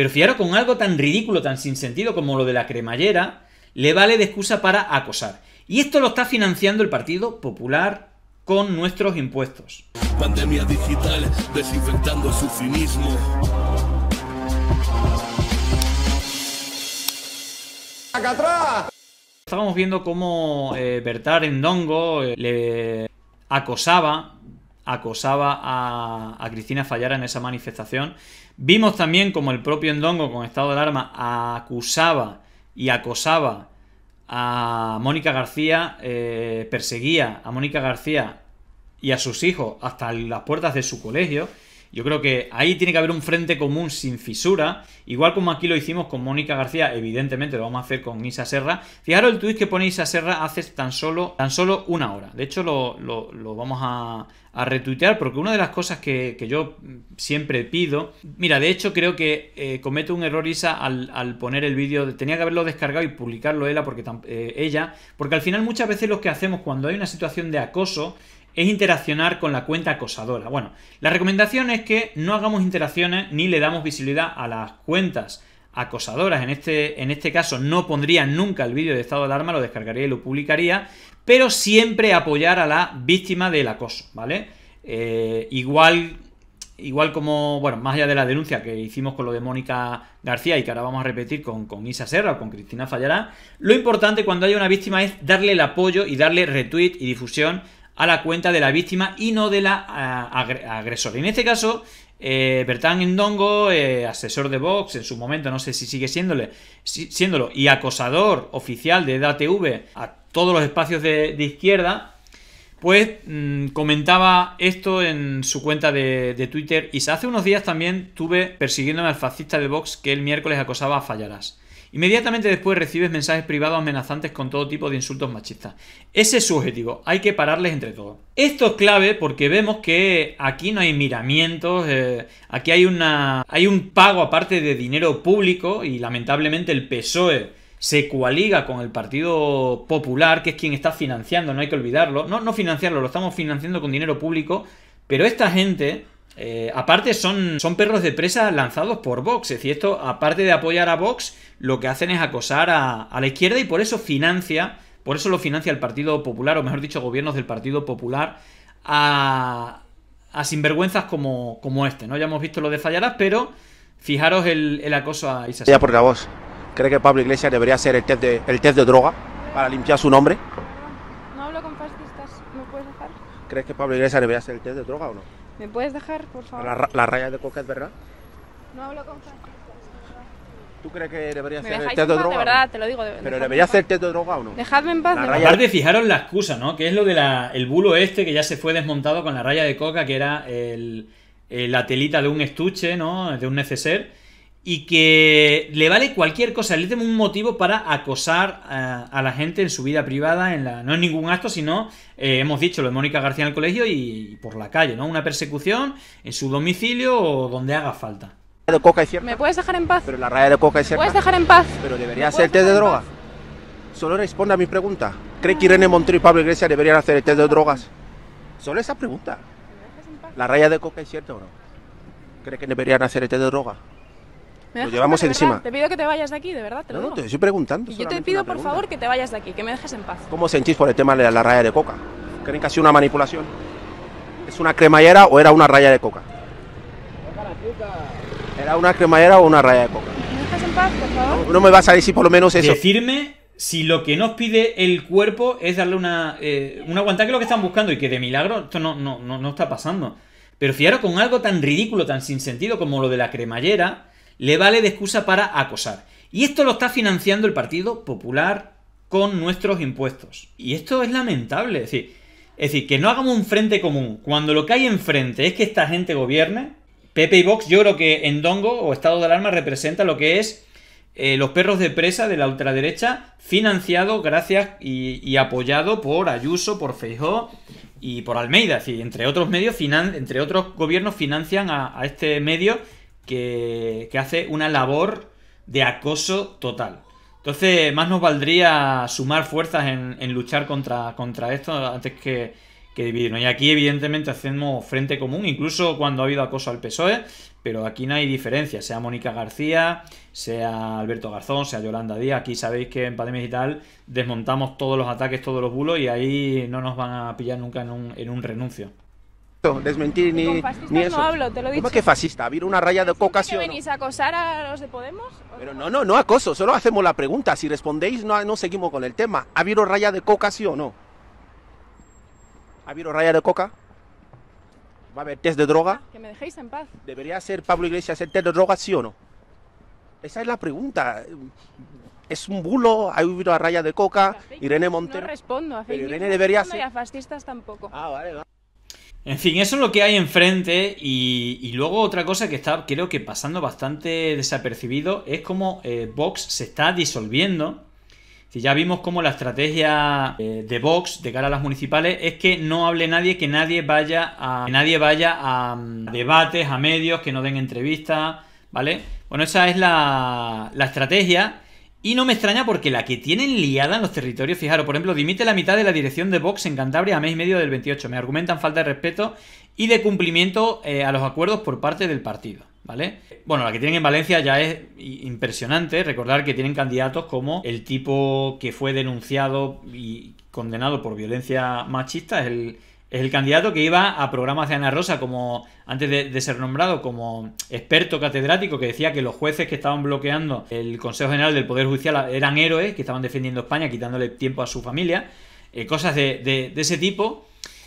Pero fijaros, con algo tan ridículo, tan sin sentido como lo de la cremallera, le vale de excusa para acosar. Y esto lo está financiando el Partido Popular con nuestros impuestos. Pandemia digital, desinfectando su cinismo. ¡Acá atrás! Estábamos viendo cómo eh, Bertar en Dongo eh, le acosaba acosaba a, Cristina Fallara en esa manifestación. Vimos también como el propio Endongo con estado de alarma acusaba y acosaba a Mónica García, eh, perseguía a Mónica García y a sus hijos hasta las puertas de su colegio. Yo creo que ahí tiene que haber un frente común sin fisura, igual como aquí lo hicimos con Mónica García, evidentemente lo vamos a hacer con Isa Serra. Fijaros el tuit que pone Isa Serra hace tan solo, tan solo una hora. De hecho, lo, vamos a, retuitear porque una de las cosas que, yo siempre pido, mira, de hecho creo que eh, comete un error Isa al, poner el vídeo, tenía que haberlo descargado y publicarlo porque, eh, ella, porque al final muchas veces lo que hacemos cuando hay una situación de acoso, es interaccionar con la cuenta acosadora. Bueno, la recomendación es que no hagamos interacciones ni le damos visibilidad a las cuentas acosadoras. En este, en este caso no pondría nunca el vídeo de estado de alarma, lo descargaría y lo publicaría, pero siempre apoyar a la víctima del acoso, ¿vale? Eh, igual, igual como, bueno, más allá de la denuncia que hicimos con lo de Mónica García y que ahora vamos a repetir con, con Isa Serra o con Cristina Fallará, lo importante cuando haya una víctima es darle el apoyo y darle retweet y difusión a la cuenta de la víctima y no de la agresora. en este caso, eh, Bertán Endongo, eh, asesor de Vox en su momento, no sé si sigue siéndole, siéndolo, y acosador oficial de DATV a todos los espacios de, izquierda, pues mm, comentaba esto en su cuenta de, Twitter y hace unos días también tuve persiguiéndome al fascista de Vox que el miércoles acosaba a Fallarás. Inmediatamente después recibes mensajes privados amenazantes con todo tipo de insultos machistas. Ese es su objetivo, hay que pararles entre todos. Esto es clave porque vemos que aquí no hay miramientos, eh, aquí hay, una, hay un pago aparte de dinero público y lamentablemente el PSOE se coaliga con el Partido Popular, que es quien está financiando, no hay que olvidarlo. No, no financiarlo, lo estamos financiando con dinero público, pero esta gente eh, aparte son, son perros de presa lanzados por Vox. Es decir, esto, aparte de apoyar a Vox, lo que hacen es acosar a, la izquierda y por eso financia, por eso lo financia el Partido Popular, o mejor dicho, gobiernos del Partido Popular, a, sinvergüenzas como, como este, ¿no? Ya hemos visto lo de Fallarás, pero fijaros el, acoso a Isas. Ya por la voz, ¿cree que Pablo Iglesias debería hacer el test de, droga para limpiar su nombre? No hablo con fascistas, ¿me puedes dejar? ¿Crees que Pablo Iglesias debería hacer el test de droga o no? ¿Me puedes dejar, por favor? La, la raya de coca es verdad. No hablo con fascistas. ¿Tú crees que debería ser el teto De verdad, te lo digo. pero debería ser teto o ¿no? Dejadme en paz. La Aparte, fijaros la excusa, ¿no? Que es lo del el bulo este que ya se fue desmontado con la raya de coca, que era el, eh, la telita de un estuche, ¿no? De un neceser. Y que le vale cualquier cosa, le tengo un motivo para acosar a, la gente en su vida privada, en la, no en ningún acto, sino, eh, hemos dicho, lo de Mónica García en el colegio y por la calle, ¿no? Una persecución en su domicilio o donde haga falta de coca es cierto ¿Me puedes dejar en paz? Pero la raya de coca es cierta. puedes dejar en paz? Pero debería ser té de droga. Solo responde a mi pregunta. ¿Cree que Irene Montero y Pablo Iglesias deberían hacer el test de drogas? Solo esa pregunta. ¿La raya de coca es cierta o no? ¿Cree que deberían hacer el test de droga? Lo llevamos encima. te pido que te vayas de aquí, de verdad, te lo no, te estoy preguntando. Yo te pido, por favor, que te vayas de aquí, que me dejes en paz. ¿Cómo sentís por el tema de la raya de coca? ¿Creen que ha sido una manipulación? ¿Es una cremallera o era una raya de coca? ¿Era una cremallera o una raya de coca? por favor? No, me vas a decir por lo menos eso. Decirme si lo que nos pide el cuerpo es darle una, eh, una que lo que están buscando y que de milagro esto no, no, está pasando. Pero fijaros, con algo tan ridículo, tan sin sentido como lo de la cremallera, le vale de excusa para acosar. Y esto lo está financiando el Partido Popular con nuestros impuestos. Y esto es lamentable. Es decir, es decir, que no hagamos un frente común. Cuando lo que hay enfrente es que esta gente gobierne, Pepe y Vox, yo creo que en Dongo o estado de alarma representa lo que es eh, los perros de presa de la ultraderecha, financiado gracias y, apoyado por Ayuso, por Feijó y por Almeida. entre otros medios, entre otros gobiernos financian a, este medio que, hace una labor de acoso total. Entonces, más nos valdría sumar fuerzas en, en luchar contra, contra esto antes que y aquí, evidentemente, hacemos frente común, incluso cuando ha habido acoso al PSOE, pero aquí no hay diferencia, sea Mónica García, sea Alberto Garzón, sea Yolanda Díaz. Aquí sabéis que en Pandemia tal desmontamos todos los ataques, todos los bulos, y ahí no nos van a pillar nunca en un, en un renuncio desmentir ni, ni eso. no hablo, te lo que fascista? habido una raya de ocasión? venís a acosar a los de Podemos? Pero no, no, no acoso, solo hacemos la pregunta. Si respondéis, no, no seguimos con el tema. ¿Ha habido raya de coca, o no? Ha habido raya de coca. Va a haber test de droga. Que me dejéis en paz. ¿Debería ser Pablo Iglesias el test de droga, sí o no? Esa es la pregunta. Es un bulo, ha habido raya de coca, Irene Montero. No respondo a pero Irene debería ser. Y a fascistas tampoco. Ah, vale, vale. En fin, eso es lo que hay enfrente y, luego otra cosa que está creo que pasando bastante desapercibido es como eh, Vox se está disolviendo si ya vimos cómo la estrategia eh, de Vox de cara a las municipales es que no hable nadie, que nadie vaya a, nadie vaya mm, a debates, a medios, que no den entrevistas, ¿vale? Bueno, esa es la, estrategia. Y no me extraña porque la que tienen liada en los territorios, fijaros, por ejemplo, dimite la mitad de la dirección de Vox en Cantabria a mes y medio del 28. Me argumentan falta de respeto y de cumplimiento eh, a los acuerdos por parte del partido. Bueno, la que tienen en Valencia ya es impresionante. Recordar que tienen candidatos como el tipo que fue denunciado y condenado por violencia machista, es el, candidato que iba a programas de Ana Rosa, como antes de, ser nombrado como experto catedrático, que decía que los jueces que estaban bloqueando el Consejo General del Poder Judicial eran héroes, que estaban defendiendo España, quitándole tiempo a su familia, eh, cosas de ese tipo.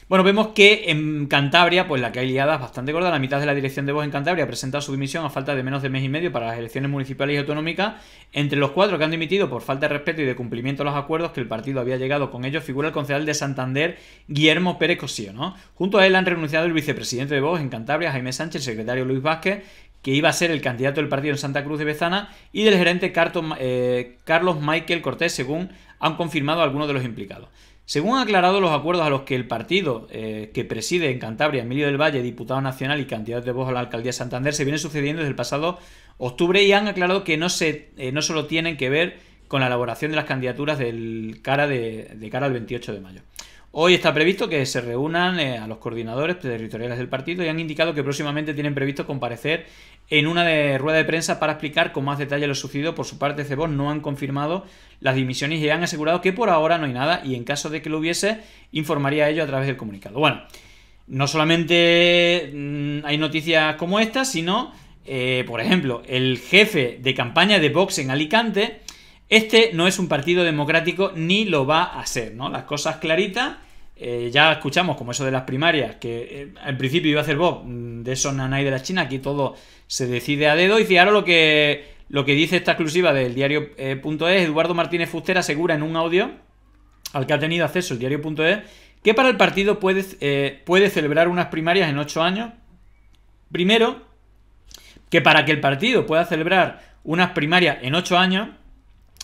Bueno, vemos que en Cantabria, pues la que hay liada es bastante gorda. La mitad de la dirección de voz en Cantabria presentado su dimisión a falta de menos de mes y medio para las elecciones municipales y autonómicas. Entre los cuatro que han dimitido por falta de respeto y de cumplimiento a los acuerdos que el partido había llegado con ellos, figura el concejal de Santander, Guillermo Pérez Cosío, ¿no? Junto a él han renunciado el vicepresidente de Vox en Cantabria, Jaime Sánchez, el secretario Luis Vázquez, que iba a ser el candidato del partido en Santa Cruz de Bezana, y del gerente eh, Carlos Michael Cortés, según han confirmado algunos de los implicados. Según han aclarado los acuerdos a los que el partido eh, que preside en Cantabria, Emilio del Valle, diputado nacional y candidato de voz a la alcaldía de Santander, se viene sucediendo desde el pasado octubre y han aclarado que no, se, eh, no solo tienen que ver con la elaboración de las candidaturas del cara de, de cara al 28 de mayo. Hoy está previsto que se reúnan eh, a los coordinadores territoriales del partido y han indicado que próximamente tienen previsto comparecer en una rueda de prensa para explicar con más detalle lo sucedido. Por su parte, Cebos no han confirmado las dimisiones y han asegurado que por ahora no hay nada y en caso de que lo hubiese, informaría a ello a través del comunicado. Bueno, no solamente mm, hay noticias como esta, sino, eh, por ejemplo, el jefe de campaña de Vox en Alicante. Este no es un partido democrático ni lo va a ser, ¿no? Las cosas claritas eh, ya escuchamos como eso de las primarias, que eh, en al principio iba a hacer Bob, mm, de esos nanay de la China, aquí todo se decide a dedo. Y ahora lo que, lo que dice esta exclusiva del diario.es, eh, Eduardo Martínez Fuster asegura en un audio al que ha tenido acceso el diario.es, que para el partido puede, puede celebrar unas primarias en ocho años. Primero, que para que el partido pueda celebrar unas primarias en ocho años,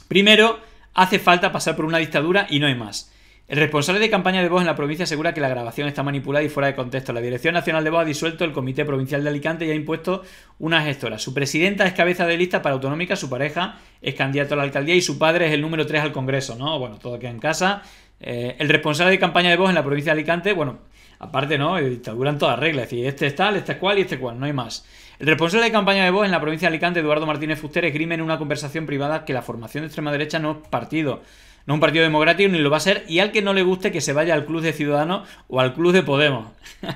primero hace falta pasar por una dictadura y no hay más. El responsable de campaña de voz en la provincia asegura que la grabación está manipulada y fuera de contexto. La Dirección Nacional de Vox ha disuelto el Comité Provincial de Alicante y ha impuesto una gestora. Su presidenta es cabeza de lista para autonómica, su pareja es candidato a la alcaldía y su padre es el número 3 al Congreso, ¿no? Bueno, todo queda en casa. Eh, el responsable de campaña de voz en la provincia de Alicante, bueno, aparte, ¿no? Eh, dictaduran todas reglas, es decir, este es tal, este es cual y este cual, no hay más. El responsable de campaña de voz en la provincia de Alicante, Eduardo Martínez Fuster, esgrime en una conversación privada que la formación de extrema derecha no es partido. No un partido democrático ni lo va a ser y al que no le guste que se vaya al club de Ciudadanos o al club de Podemos.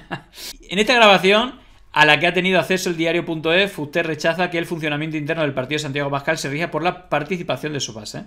en esta grabación a la que ha tenido acceso el diario.es, usted rechaza que el funcionamiento interno del partido de Santiago Pascal se rija por la participación de su base.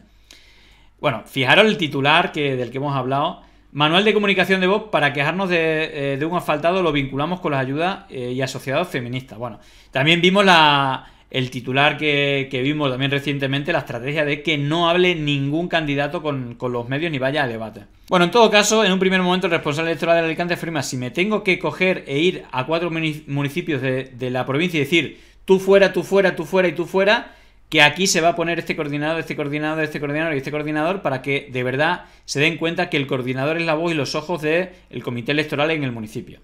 Bueno, fijaros el titular que, del que hemos hablado. Manual de comunicación de voz para quejarnos de eh, un asfaltado lo vinculamos con las ayudas eh, y asociados feministas. Bueno, también vimos la, el titular que, vimos también recientemente, la estrategia de que no hable ningún candidato con, los medios ni vaya a debate. Bueno, en todo caso, en un primer momento el responsable electoral de Alicante afirma, si me tengo que coger e ir a cuatro municipios de, la provincia y decir, tú fuera, tú fuera, tú fuera y tú fuera, que aquí se va a poner este coordinador, este coordinador, este coordinador y este coordinador para que de verdad se den cuenta que el coordinador es la voz y los ojos del comité electoral en el municipio.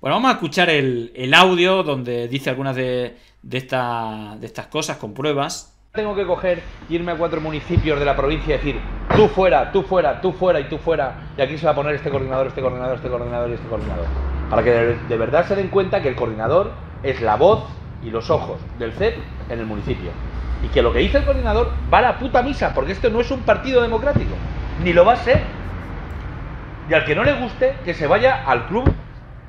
Bueno, vamos a escuchar el audio donde dice algunas de de, estas cosas con pruebas. Tengo que coger, irme a cuatro municipios de la provincia y decir, tú fuera, tú fuera, tú fuera y tú fuera. Y aquí se va a poner este coordinador, este coordinador, este coordinador y este coordinador. Para que de verdad se den cuenta que el coordinador es la voz y los ojos del CEP en el municipio. Y que lo que dice el coordinador va a la puta misa, porque esto no es un partido democrático, ni lo va a ser. Y al que no le guste, que se vaya al club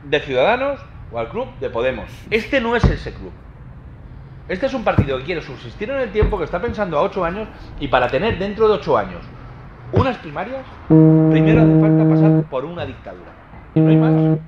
de Ciudadanos o al club de Podemos. Este no es ese club. Este es un partido que quiere subsistir en el tiempo, que está pensando a ocho años y para tener dentro de ocho años unas primarias, primero hace falta pasar por una dictadura. no hay más?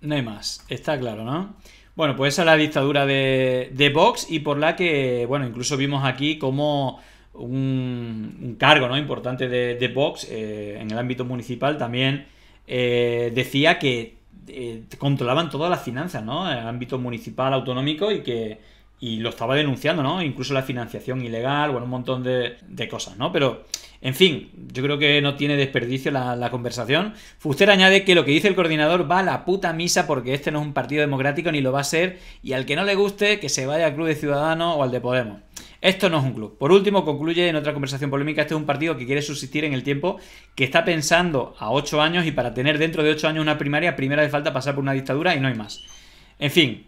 No hay más, está claro, ¿no? Bueno, pues esa es la dictadura de, Vox y por la que, bueno, incluso vimos aquí como un, cargo ¿no? importante de, Vox eh, en el ámbito municipal también eh, decía que eh, controlaban todas las finanzas, ¿no? El eh, ámbito municipal, autonómico y que y lo estaba denunciando, ¿no? Incluso la financiación ilegal, bueno, un montón de, de cosas, ¿no? Pero, en fin, yo creo que no tiene desperdicio la, la, conversación. Fuster añade que lo que dice el coordinador va a la puta misa porque este no es un partido democrático ni lo va a ser y al que no le guste que se vaya al Club de Ciudadanos o al de Podemos. Esto no es un club. Por último, concluye en otra conversación polémica, este es un partido que quiere subsistir en el tiempo, que está pensando a 8 años y para tener dentro de 8 años una primaria, primera de falta pasar por una dictadura y no hay más. En fin,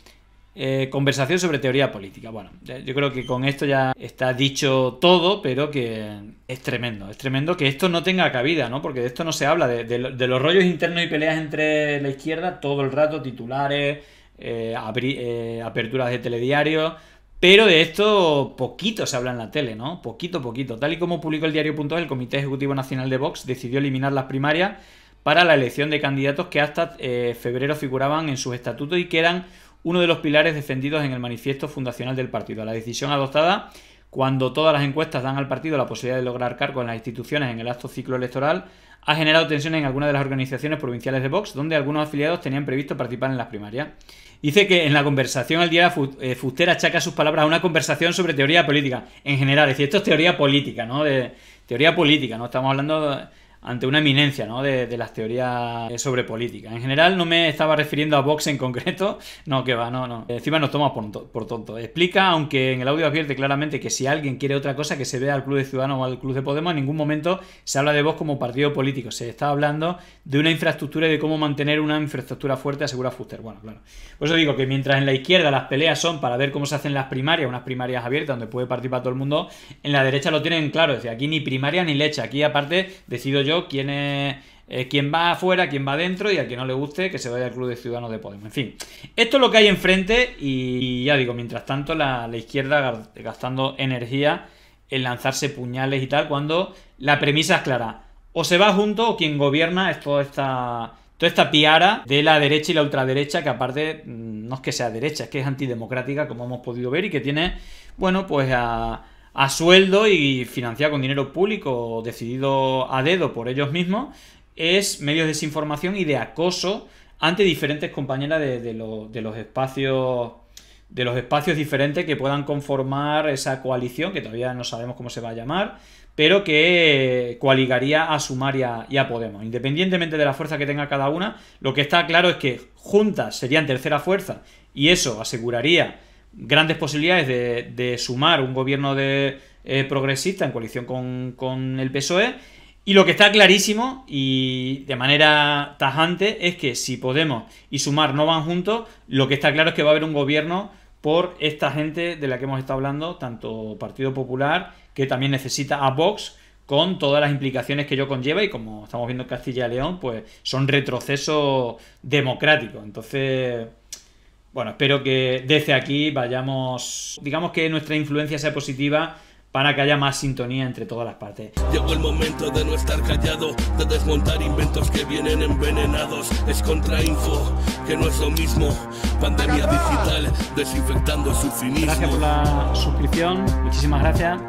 eh, conversación sobre teoría política. Bueno, yo creo que con esto ya está dicho todo, pero que es tremendo, es tremendo que esto no tenga cabida, ¿no? Porque de esto no se habla, de, los rollos internos y peleas entre la izquierda todo el rato, titulares, eh, eh, aperturas de telediarios... Pero de esto poquito se habla en la tele, ¿no? Poquito, poquito. Tal y como publicó el diario diario.es, el Comité Ejecutivo Nacional de Vox decidió eliminar las primarias para la elección de candidatos que hasta eh, febrero figuraban en sus estatutos y que eran uno de los pilares defendidos en el manifiesto fundacional del partido. La decisión adoptada cuando todas las encuestas dan al partido la posibilidad de lograr cargo en las instituciones en el acto ciclo electoral, ha generado tensión en algunas de las organizaciones provinciales de Vox, donde algunos afiliados tenían previsto participar en las primarias. Dice que en la conversación al día eh, Fuster achaca sus palabras a una conversación sobre teoría política en general. Es decir, esto es teoría política, ¿no? De teoría política, ¿no? Estamos hablando ante una eminencia ¿no? de, las teorías sobre política. En general no me estaba refiriendo a Vox en concreto, no, que va, no, no. Encima nos toma por, por tonto. Explica, aunque en el audio advierte claramente que si alguien quiere otra cosa que se vea al Club de Ciudadanos o al Club de Podemos, en ningún momento se habla de Vox como partido político, se está hablando de una infraestructura y de cómo mantener una infraestructura fuerte, asegura Fuster. Bueno, claro. Por eso digo que mientras en la izquierda las peleas son para ver cómo se hacen las primarias, unas primarias abiertas donde puede participar todo el mundo, en la derecha lo tienen claro, es decir, aquí ni primaria ni leche, aquí aparte decido yo eh, quién va afuera, quién va dentro y al que no le guste que se vaya al Club de Ciudadanos de Podemos. En fin, esto es lo que hay enfrente y, ya digo, mientras tanto la, izquierda gastando energía en lanzarse puñales y tal, cuando la premisa es clara. O se va junto o quien gobierna es toda esta, toda esta piara de la derecha y la ultraderecha, que aparte mm, no es que sea derecha, es que es antidemocrática, como hemos podido ver, y que tiene, bueno, pues a a sueldo y financiado con dinero público decidido a dedo por ellos mismos, es medios de desinformación y de acoso ante diferentes compañeras de, los espacios de los espacios diferentes que puedan conformar esa coalición, que todavía no sabemos cómo se va a llamar, pero que coaligaría a Sumar y a, Podemos. Independientemente de la fuerza que tenga cada una, lo que está claro es que juntas serían tercera fuerza y eso aseguraría grandes posibilidades de, sumar un gobierno de eh, progresista en coalición con, el PSOE. Y lo que está clarísimo y de manera tajante es que si Podemos y Sumar no van juntos, lo que está claro es que va a haber un gobierno por esta gente de la que hemos estado hablando, tanto Partido Popular, que también necesita a Vox, con todas las implicaciones que ello conlleva, y como estamos viendo en Castilla y León, pues son retrocesos democráticos. Entonces, bueno, espero que desde aquí vayamos, digamos que nuestra influencia sea positiva para que haya más sintonía entre todas las partes. Llegó el momento de no estar callado, de desmontar inventos que vienen envenenados. Es contrainfo, que no es lo mismo. Pandemia digital, desinfectando su fin Gracias por la suscripción, muchísimas gracias.